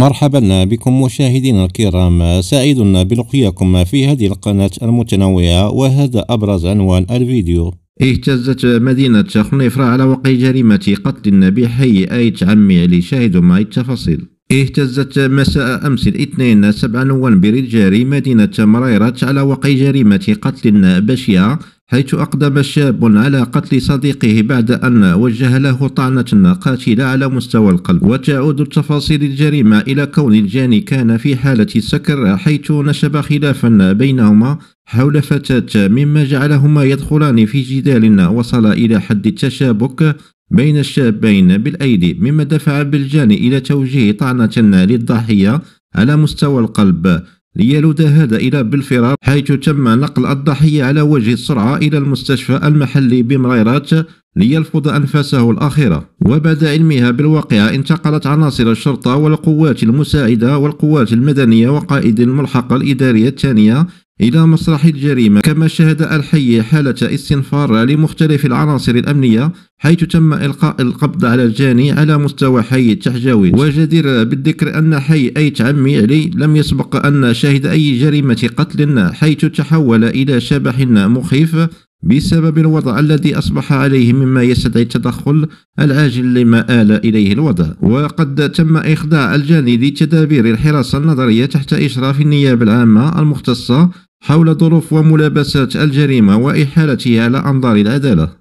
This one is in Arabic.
مرحبا بكم مشاهدينا الكرام سعيد بلقياكم في هذه القناة المتنوعة وهذا أبرز عنوان الفيديو اهتزت مدينة خنيفرة على وقع جريمة قتل بحي آيت عمي علي شاهد معي التفاصيل اهتزت مساء أمس الاثنين سبع نوان الجاري مدينة مريرات على وقع جريمة قتل بشعة حيث أقدم شاب على قتل صديقه بعد أن وجه له طعنة قاتلة على مستوى القلب وتعود تفاصيل الجريمة إلى كون الجاني كان في حالة سكر حيث نشب خلافا بينهما حول فتاة مما جعلهما يدخلان في جدال وصل إلى حد التشابك بين الشابين بالأيدي مما دفع بالجاني إلى توجيه طعنة للضحية على مستوى القلب ليلود هذا إلى بالفرار حيث تم نقل الضحية على وجه السرعة إلى المستشفى المحلي بمريرات ليلفظ أنفاسه الأخيرة وبعد علمها بالواقعة انتقلت عناصر الشرطة والقوات المساعدة والقوات المدنية وقائد الملحقة الإدارية الثانية إلى مسرح الجريمة كما شهد الحي حالة استنفار لمختلف العناصر الأمنية حيث تم إلقاء القبض على الجاني على مستوى حي التحجاوي وجدير بالذكر أن حي أيت عمي علي لم يسبق أن شهد أي جريمة قتل حيث تحول إلى شبح مخيف بسبب الوضع الذي أصبح عليه مما يستدعي التدخل العاجل لما آل إليه الوضع وقد تم إخضاع الجاني لتدابير الحراسة النظرية تحت إشراف النيابة العامة المختصة حول ظروف وملابسات الجريمة وإحالتها على أنظار العدالة